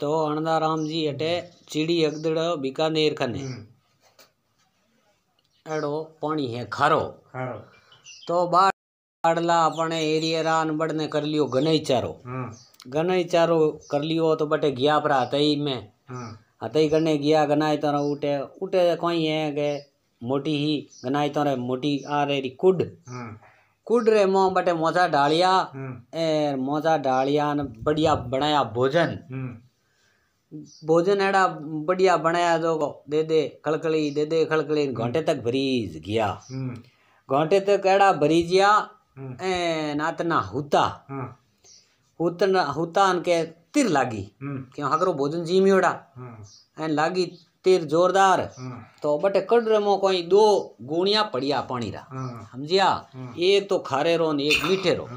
तो अनंदाराम जी अटे चिड़ी अगदड़ो बीकानेर खने अड़ो हम्म। पानी है खारो तो बाड़ला अपने एरिया रान बड़ ने कर लियो गनई चारो हम्म। गनई चारो कर लियो तो बटे गया पर हतई में हम्म। हतई करने गया गनाई तो उठे उठे कोई है के मोटी ही गनाई तो मोटी आ रही कुड कुडरेमो बटे मोजा डालिया हम्म। ए मोजा डालिया ने बढ़िया बनाया भोजन हम्म। भोजन एड़ा बढ़िया बनाया जो दे दे खलखली दे दे खलखली हम्म। घंटे तक भरीज गया घंटे तक एड़ा भरीजिया ए नातना हुता हुतन हुतान के तिर लागी क्यों हकरो भोजन जी मियोड़ा एन लागी तीर जोरदार तो बट कड़ मो कोई दो गुणिया पड़िया पानी रा समझिया एक तो खारे रो ने एक मीठे रो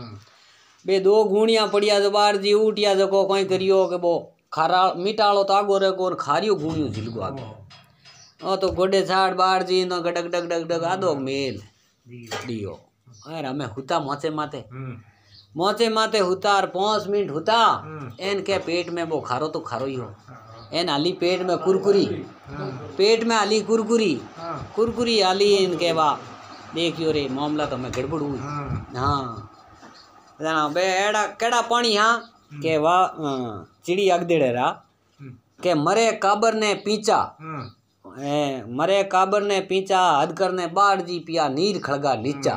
बे दो गुणिया पड़िया जो बार जी उठिया जको कोई करियो के बो खारा मीठालो तो आगो रे और खारियो गुणियो झिलगो आगे ओ तो गोडे झाड़ बार जी नो गडक डग डग डग आदो मेल दियो अरे हमें हुता मोचे माते मोचे माते हुतार पांच मिनट हुता एन के पेट में वो खारो तो खारो ही हो एन आली पेट में कुरकुरी पेट में आली कुरकुरी कुरकुरी आली इनके वाह देखियो रे मामला तो मैं गड़बड़ हुई हाँ बे एड़ा केड़ा पानी हाँ के वाह हाँ, चिड़ी अगदेड़े रहा के मरे काबर ने पीचा ए, मरे काबर ने पीचा हद ने बाढ़ जी पिया नीर खड़गा नीचा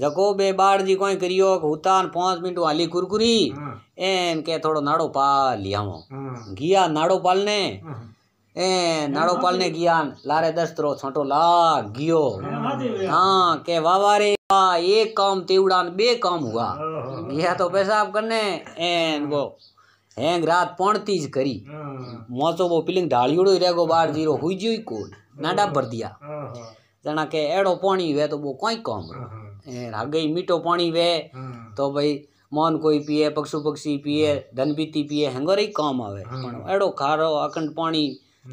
जको बे बाढ़ जी कोई करियो उतान पांच मिनट वाली कुरकुरी हाँ। एन के थोड़ो नाड़ो पाल लिया हुआ हम्म। गिया नाड़ो पाल ने हम्म। ए नाड़ो पाल ने गिया लारे दस्तरो छोटो ला गियो हाँ के वाह रे वाह एक काम तिवड़ान बे काम हुआ गिया तो पैसा आप करने एन वो हैंग रात पौन तीज करी हम्म। मोचो वो पिलिंग डाली उड़ो रे गो बार जीरो हुई जी कोल नाडा भर दिया जना के एड़ो पानी वे तो वो कोई काम रो आ गई मीठो पानी वे तो भाई मान कोई पिए पशु पक्षी पिए धन बीती पिए हेंगर ही काम आवे अड़ो खारो अखंड पानी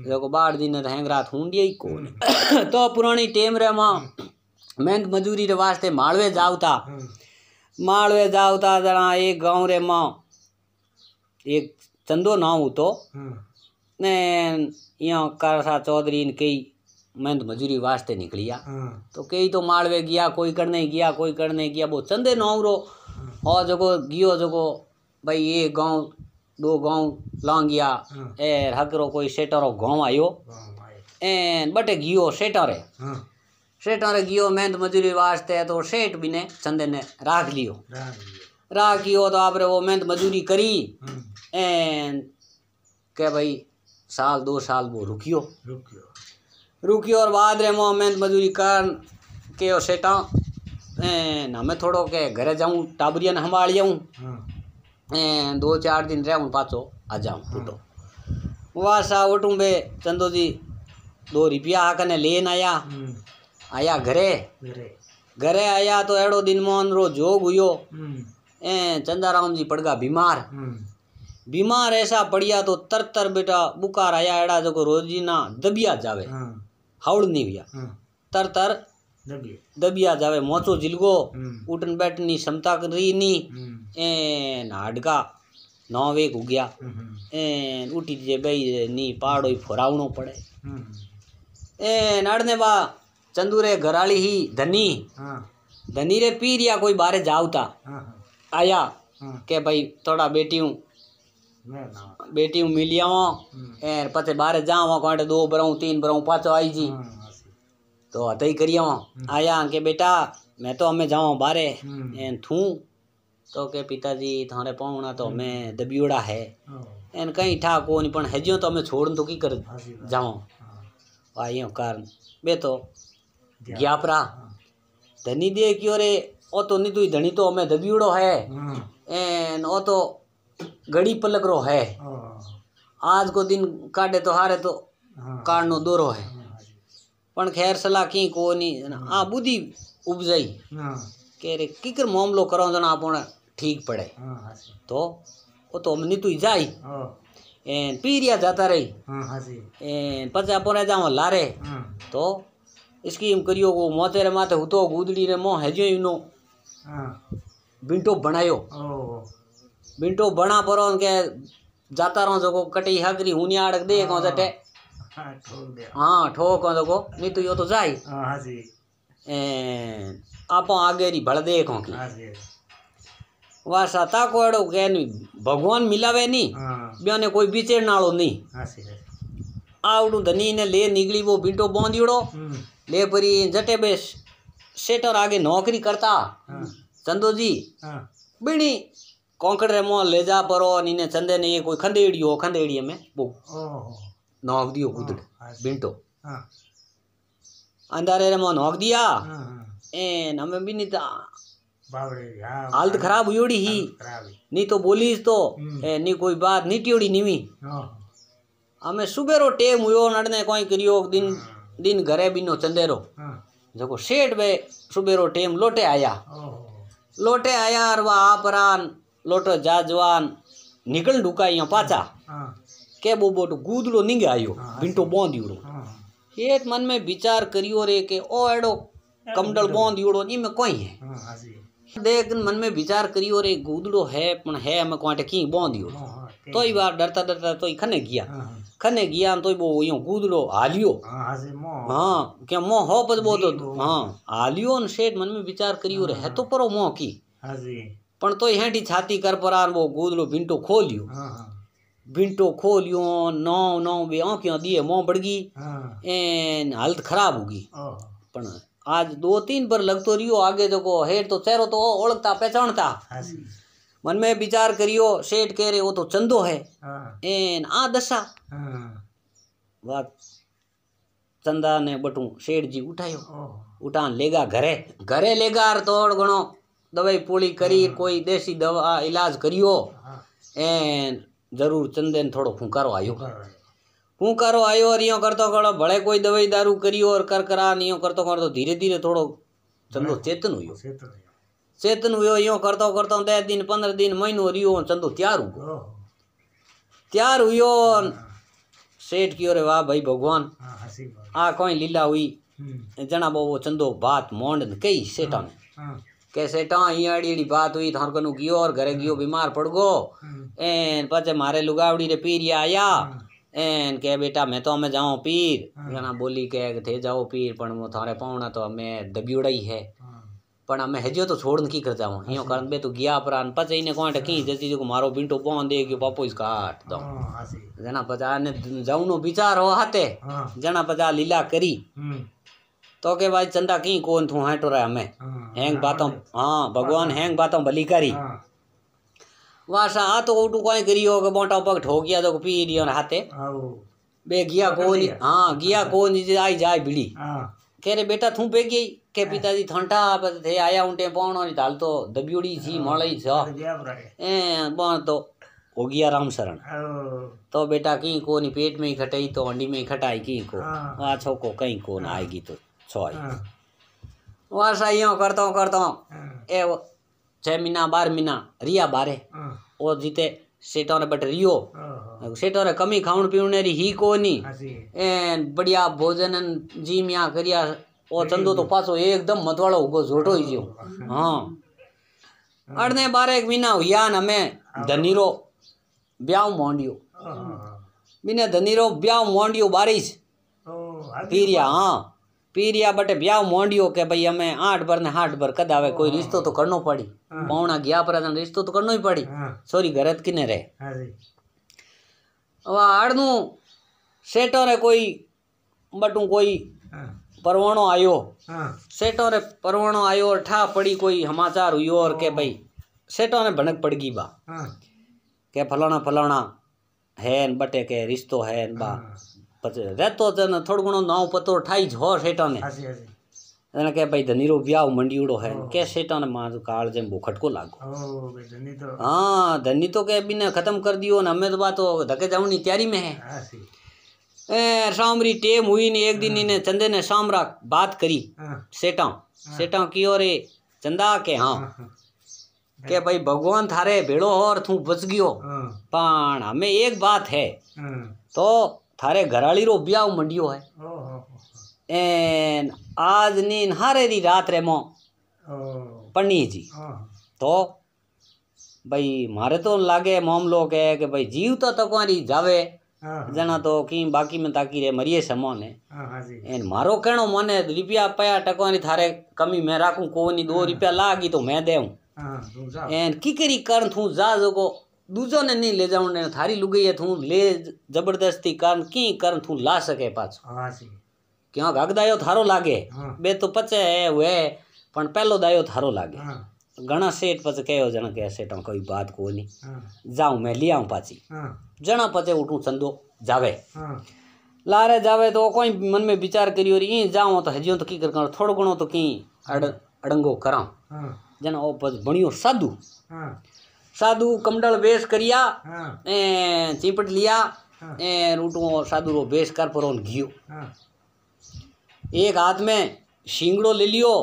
देखो बार दिन हेंग रात हुंडिया ही को तो पुरानी टेम रे मां मेहनत मजूरी रे वास्ते मालवे जावता मालवे था जरा एक गांव रे मां एक चंदो नाव तो ने यहाँ कारसा चौधरी ने कई मेहनत मजूरी वास्ते निकलिया तो कई तो मालवे गया कोई करने गया कोई करने गया वो चंदे नाव रो और जो गियो जो भाई ये गांव दो गांव लांगिया हाँ। ए हकरो कोई सेटरो गांव आयो ए बटे गियो सेटर है हाँ। सेटर गियो मेहनत मजूरी वास्ते तो सेठ भी ने चंदे ने राख लियो राख लियो तो आपरे वो मेहनत मजूरी करी हाँ। एन के भाई साल दो साल वो रुकियो रुकियो रुकियो और बाद रे मो मेहनत मजूरी कर के सेटा ना हमें थोड़ो के घरे जाऊँ टाबरियां संभाल जाऊं जाऊँ हाँ। दो चार दिन रह पाचो आ जाऊँ हाँ। टूटो वहाँ सा उठूँ बे चंदो जी दो रुपया आकने लेन आया हम्म। आया घरे घरे आया तो अड़ो दिन मोहन रो जोग हुयो ए हम्म। चंदाराम जी पड़गा बीमार हम्म। बीमार ऐसा पड़िया तो तर तर बेटा बुखार आया अड़ा जो रोजीना दबिया जावे हाउड़ नहीं हुआ हाँ। तर तर दबिया जावे मोचो जिलगो उठन बैठन की क्षमता करी नी एन हाडका नौ वेक हो गया एन उठी जे बई नी पहाड़ो ही पड़े एन अड़ने बा चंदूरे घराली ही धनी धनी रे पी रिया कोई बारे जावता आया के भाई थोड़ा बेटी हूँ बेटी हूँ मिलिया एन पते बारे जावा कोटे दो बराऊ तीन बराऊ पाँचों आई जी तो ही करियो आया के बेटा मैं तो हमें जाऊँ बारे एन थू तो के पिताजी थारे पहुंचना तो हमें दबियोड़ा है एन कहीं ठा कोनी पण हजियो तो हमें छोड़ तो की कर जाऊँ आइयो कारण बे तो ग्यापरा धनी दे क्यों रे ओ तो नहीं तू धनी तो हमें दबियोड़ो है एन ओ तो घड़ी पलक रो है आज को दिन काटे तो हारे तो कारण दो रो है પણ ખેર સલાહ કી કોની આ બુદ્ધિ ઉપજાઈ કે રે કીકર મામલો કરો જણ આપણે ઠીક પડે તો ઓ તો અમને તું જાય એન પીરિયા જાતા રહી એન પછી આપણે જાઓ લારે તો સ્કીમ કર્યો કો મોતે રે માથે હુતો ગુદડી રે મો હેજો ઇનો बिंटो बनायो बिंटो बना परो के जाता रहो जो कटी हगरी हुनियाड़ दे को जटे હા ઠોક દે नहीं तो यो तो जाई हां हाँ आगे री भल देखो की हां जी वा सता भगवान मिलावे नी हां कोई बिचेड़ नालो नी हां हाँ धनी ने ले निकली वो बिंटो बोंदियोड़ो हम्म। ले परी जटे बेस सेटर आगे नौकरी करता हाँ। चंदो जी बिणी कोंकड़ रे मोह ले जा परो नीने चंदे ने ये कोई खंदेड़ियो खंदेड़िए में वो नोकदियो गुदड़ बिंटो अंधारे रे मोह नोक दिया ए हमें भी नहीं था हाँ, हालत खराब हुई उड़ी ही नहीं तो बोली तो हम्म। ए नहीं कोई बात नहीं टियोड़ी नीवी हाँ। हमें सुबेरो टेम हुयो नड़ने कोई करियो दिन हाँ। दिन घरे बिनो चंदेरो जको सेठ बे सुबेरो टेम लोटे आया लोटे आया और वह आपरान लोटो जाजवान निकल ढुका यहाँ पाचा के बोबोट गुदड़ो नींगे आयो बिंटो बोंद युड़ो हेठ मन में विचार करियो रे के ओ एडो कमडल बोंद युड़ो नी में कोई है हाँ, हाँ, देख मन में विचार करियो रे गुदड़ो है पण है हम कोटे की बोंद युड़ो तो ई बार डरता डरता तो ई खने गया हाँ, खने गया तो वो यो गुदड़ो हालियो हां के मो हो पद बो तो हां हालियो न सेठ मन में विचार करियो रे है तो परो मो की हां जी पण तो हेंडी छाती कर परार वो गुदड़ो बिंटो खोलियो बिंटो खोलियो नौ नौ बे आंखियां दिए मो बड़गी गई हाँ। एन हालत खराब होगी पण आज दो तीन पर लगतो रियो आगे देखो हेड तो चेहरो तो ओळखता पहचानता हाँ मन में विचार करियो सेठ कह रहे वो तो चंदो है हाँ। एन आ दशा बात चंदा ने बटू सेठ जी उठायो उठान लेगा घरे घरे लेगा थोड़ घणो दवाई पूरी करी कोई देसी दवा इलाज करियो एन ज़रूर चंदे थोरो फूंकारो आयो फूंकारो आयो और इहो करतो करो भले कोई दवाई दारू करियो और कर करान इहो करतो करतो धीरे धीरे थोरो चंदो चेतन हुयो चेतन हुयो इहो करतो करतो दह दिन पंद्रह दिन महीनो रियो चंदो त्यार हुयो तैयार हुयो सेठ की रे वाह भाई भगवान आ कोई लीला हुई जना वो चंदो बात मोंड कई सेठा ने कैसे टा अड़ी अड़ी बात हुई थार कनु गियो और घरे गियो बीमार पड़ गो एन पचे मारे लुगावड़ी रे पीर आया एन कह बेटा मैं तो हमें जाऊँ पीर जना बोली कह थे जाओ पीर पर वो थारे पावना तो हमें दबियोड़ा ही है पर हमें हजियो तो छोड़न की कर जाऊँ यो कर बे तू गया परान पचे इन्हें कौन टकी जैसी जो मारो बिंटो पौन दे गो पापो इस काट दो जना पचा ने जाऊं नो विचार हो हाथे जना पचा लीला करी तो के भाई चंदा की कौन थू हाँ टोरा हमें हैंग बातों हाँ भगवान हैंग बातों भली करी वहाँ से हाँ तो उठू कहीं करी हो मोटा पग ठो गया तो पी लियो हाथे बे गिया कौन हाँ गिया कौन आई जाए बिड़ी कह रहे बेटा तू पे गई के पिताजी ठंडा थे आया उन पौणो नी डाल तो दबियोड़ी छी मळई छो ए बण तो हो गया राम शरण तो बेटा कहीं को नहीं पेट में ही खटाई तो हंडी में ही खटाई कहीं को आ छोको कहीं कोन आएगी तो ছয় વાસાઈઓ કરતો કરતો એ છ મહિના બાર મહિના રિયા બારે ઓ જીતે શેઠોને બટ રિયો શેઠોને કમી ખાવણ પીવણ રી હી કોની એ બઢિયા ભોજન જીમ યા કર્યા ઓ ધંધો તો પાછો એકદમ મતવાળો ઉગો જોટો ગયો હા અડને બારેક મહિના હુયા ને અમે ધનીરો બ્યાવ મોંડ્યો બીને ધનીરો બ્યાવ મોંડ્યો બારીશ પીર્યા હા પીરિયા બટે બ્યાવ મોંડિયો કે ભાઈ અમે આઠ ભર ને હાઠ ભર કદાવે કોઈ રિશ્તો તો કરનો પડી પૌણા ગયા પર રિશ્તો તો કરનો પડી સોરી ઘરે કિને રહે હવે આડનું શેટોરે કોઈ બટું કોઈ પરવણો આવ્યો શેટોરે પરવણો આવ્યો ઠા પડી કોઈ સમાચાર હુયો ઓર કે ભાઈ શેટોને ભણક પડગી બા કે ફલાણા ફલાણા હે ને બટે કે રિશ્તો હે ને બા પછી રહેતો જ ને થોડું ઘણું નાવ પતો ઠાઈ જ હો શેટાને એને કે ભાઈ ધનીરો વ્યાવ મંડીવડો હે કે શેટાને મારું કાળ જેમ બહુ ખટકો લાગો હા ધની તો કે બીને ખતમ કરી દીધો ને અમે તો બા તો ધકે જવાની તૈયારી મેં હે એ સામરી ટેમ હુઈ ને એક દિન ને ચંદે ને સામરા બાત કરી શેટા શેટા કયો રે ચંદા કે હા કે भाई भगवान थारे भेड़ो और तू बच गयो પણ हमें एक बात है तो थारे घराली रो ब्याह मंडियो है एन आज नीन हारे दी रात रे मो पन्नी जी हाँ, हाँ। तो भाई मारे तो लागे मामलो के कि भाई जीव तो तकवारी तो जावे हाँ, जना तो की बाकी में ताकि रे मरिए समोन है एन मारो कहनो मने रुपया पया टकवारी थारे कमी मैं राखू कोनी दो रुपया लागी तो मैं देऊं एन की करी कर थू जा जको दूजो ने नहीं ले जाऊ थारी लुगई है तू ले जबरदस्ती कर की कर तू ला सके पाछ क्यों अग दायो थारो लागे बे तो पचे है वे पण पहलो दायो थारो लागे घना सेट पच कह जना कह सेट कोई बात को नहीं जाऊ मैं लिया पाची जना पचे उठू चंदो जावे लारे जावे तो कोई मन में विचार करियो री जाऊ तो हजियो तो की कर थोड़ो गणो तो की अड़ अड़ंगो करा जना ओ पच बणियो साधु साधु कमडल बेस करिया चिपट लिया ए रूटो साधु रो बेस कर पर घियो एक हाथ में शिंगड़ो ले लियो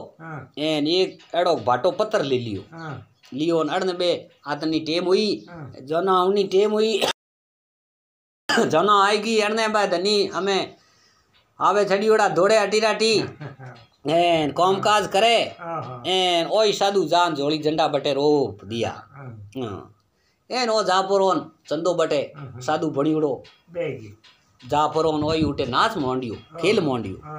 एन एक एड़ो भाटो पत्थर ले लियो लियो अड़ने बे आतनी टेम हुई जना उनी टेम हुई जना आएगी अड़ने बे धनी हमें आवे छड़ी उड़ा दौड़े अटी राटी एन काम काज करे एन ओ साधु जान जोड़ी झंडा बटे रोप दिया एन ओ जापुर चंदो बटे साधु भणी उड़ो जापोरोन उठे नाच मोडियो खेल मोडियो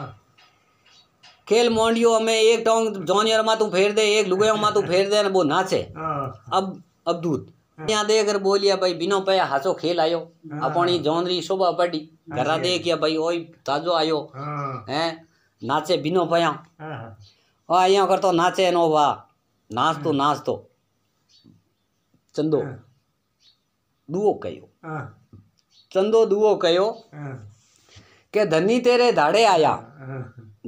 खेल मोडियो हमें एक टोंग जोनियर मा तू फेर दे एक लुगायो मा तू फेर दे वो नाचे अब अब दूत यहाँ देख कर बोलिया भाई बिनो पया हासो खेल आयो अपनी जोनरी शोभा पड़ी घरा देख भाई ओई ताजो आयो हैं नाचे बिनो भया और यहाँ कर तो नाचे नो बा नाच तो हाँ। नाच तो चंदो हाँ। दुओ कहो हाँ। चंदो दुओ कहो के धनी तेरे धाड़े आया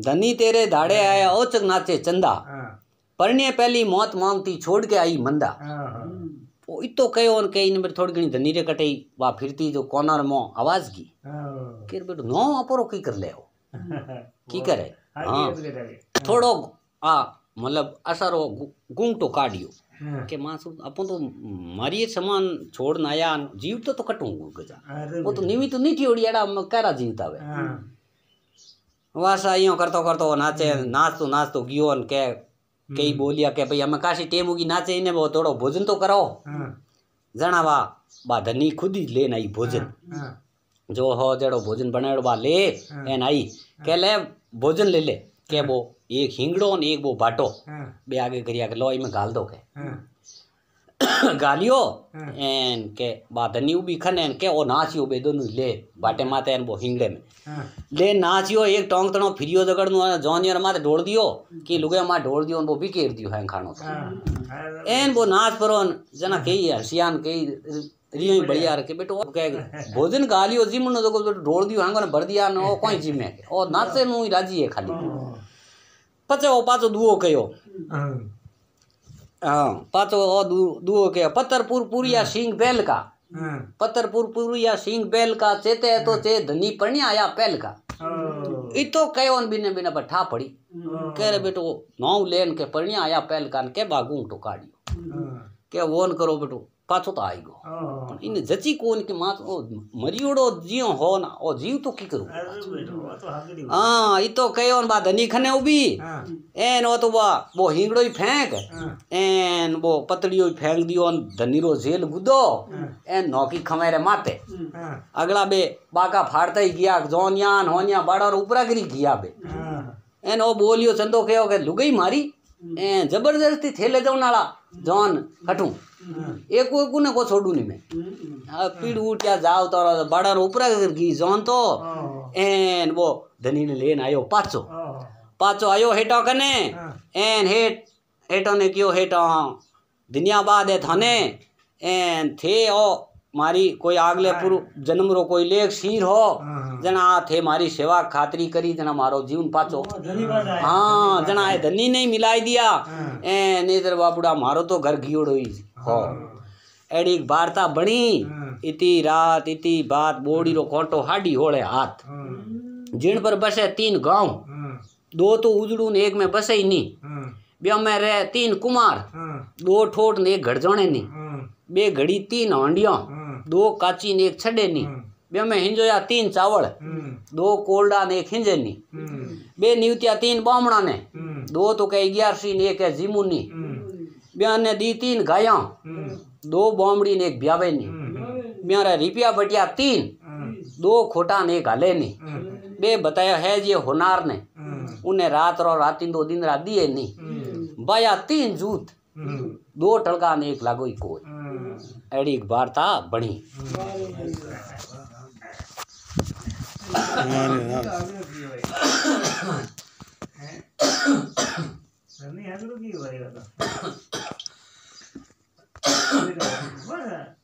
धनी तेरे धाड़े आया ओचक नाचे चंदा परने पहली मौत मांगती छोड़ के आई मंदा वो इतो कहो के इन मेरे थोड़ी घनी धनी रे कटे वा फिरती जो कोनर मो आवाज की केर बेटो नो अपरो की कर ले हो की करे हाँ, हाँ। थोड़ो आ मतलब असर हो गुंगटो काढ़ियो हाँ। के मां अपन तो मारिए सामान छोड़ ना आया जीव तो तो कटू गजा वो तो नीवी तो नहीं ओड़ी एड़ा कहरा जीवता वे हाँ। वासा यो करतो करतो नाचे नाच तो नाच तो गियो के कई बोलिया के भाई हमें काशी टेम होगी नाचे इने वो थोड़ो भोजन तो कराओ जणावा बा धनी खुद ही लेन आई भोजन जो हो जड़ो भोजन बनायो बा ले एन आई कह ले भोजन ले ले के वो एक हिंगड़ो ने एक वो बाटो बे आगे करिया के लो इमें घाल दो के गालियो एन के बाधनी भी खन एन के ओ नाचियो बे दोनों ले बाटे माते एन वो हिंगड़े में ले नाचियो एक टोंग तणो फिरियो दगड़ नु जोनियर माते ढोल दियो कि लुगे मा ढोल दियो वो भी दियो है खानो एन वो नाच परोन जना कही हसियान कही ರೀ ಬಳಿ ಆರಕ್ಕೆ ಬಿಟ್ಟು ಭೋಜನ ಗಾಲಿ ಜಿ ಮುನ್ನೋದು ಬಿಟ್ಟು ಡೋಳ್ ದಿಯೋ ಹಂಗನ ಬರ್ದಿಯಾ ನೋ ಕೋಯ್ ಜಿ ಮೇ ಓ ನಾಚೆ ನೂ ರಾಜಿ ಹೇ ಖಾಲಿ ಪಚೆ ಓ ಪಾಚೋ ದುವೋ ಕಯೋ हाँ पाचो ओ दुओ दू के पत्थरपुर पुरिया सिंह हाँ। बैल का हाँ। पत्थरपुर पुरिया सिंह बैल का चेते तो हाँ। चे धनी पणिया आया पहल का इतो कयो बिने बिने बठा पड़ी कह रे बेटो नाव लेन के पणिया आया पहल का के बागू टुकाड़ियो के वोन करो बेटो पाछो तो आएगो हाँ, हाँ, पण हाँ। इन जची कोन के मा ओ मरियोड़ो जियो हो ना ओ जीव तो की करू तो हां ई तो कयो बा धनी खने उबी एन ओ तो बा वो हिंगड़ो ही फेंक एन वो पतड़ियो ही फेंक दियो अन धनी रो जेल गुदो एन नौकी खमेरे माते अगला बे बाका फाड़ते ही गया जोन होनिया बाड़ और ऊपर गिरी गया बे एन ओ बोलियो चंदो कयो के लुगई मारी हम्म। ए जबरदस्ती थेले जाऊ नाला जॉन हटूं एक एक ने को छोड़ू नहीं मैं पीड़ उठ या जाओ तो बड़ा ऊपर की जॉन तो एन वो धनी ने लेन आयो पाचो पाचो आयो हेटो कने एन हेट हेटो ने क्यों हेटो दुनिया बाद है थाने एन थे ओ मारी कोई आगले हाँ। पूर्व जन्म रो कोई लेख शीर हो हाँ, हाँ। जना थे मारी सेवा खातरी करी जना मारो जीवन पाचो हाँ जना ए धनी नहीं मिलाई दिया ए नेतर बापुड़ा मारो तो घर घियोड़ो हो एड़ी वार्ता बनी इति रात इति बात बोड़ी रो कोटो हाडी होले हाथ जिन पर बसे तीन गांव दो तो उजड़ू ने एक में बसे ही नहीं ब्या में रहे तीन कुमार दो ठोट ने एक घर जाने नहीं बे घड़ी तीन हांडिया दो काची ने एक छड़े नी बे हिंजो या तीन चावल दो कोल्डा ने एक नी बे नीवत्या तीन बामणा ने दो तो कह ग्यारसी ने एक है जीमू नी ने दी तीन गाया दो बामड़ी ने एक ब्यावे नी ब्यारा रिपिया बटिया तीन दो खोटा ने गाले नी बे बताया है जे होनार ने उन्हें रात रो रात दो दिन रात दिए नी बाया तीन जूत दो टलका ने एक लागो कोई अड़ी वार्ता बनी नहीं की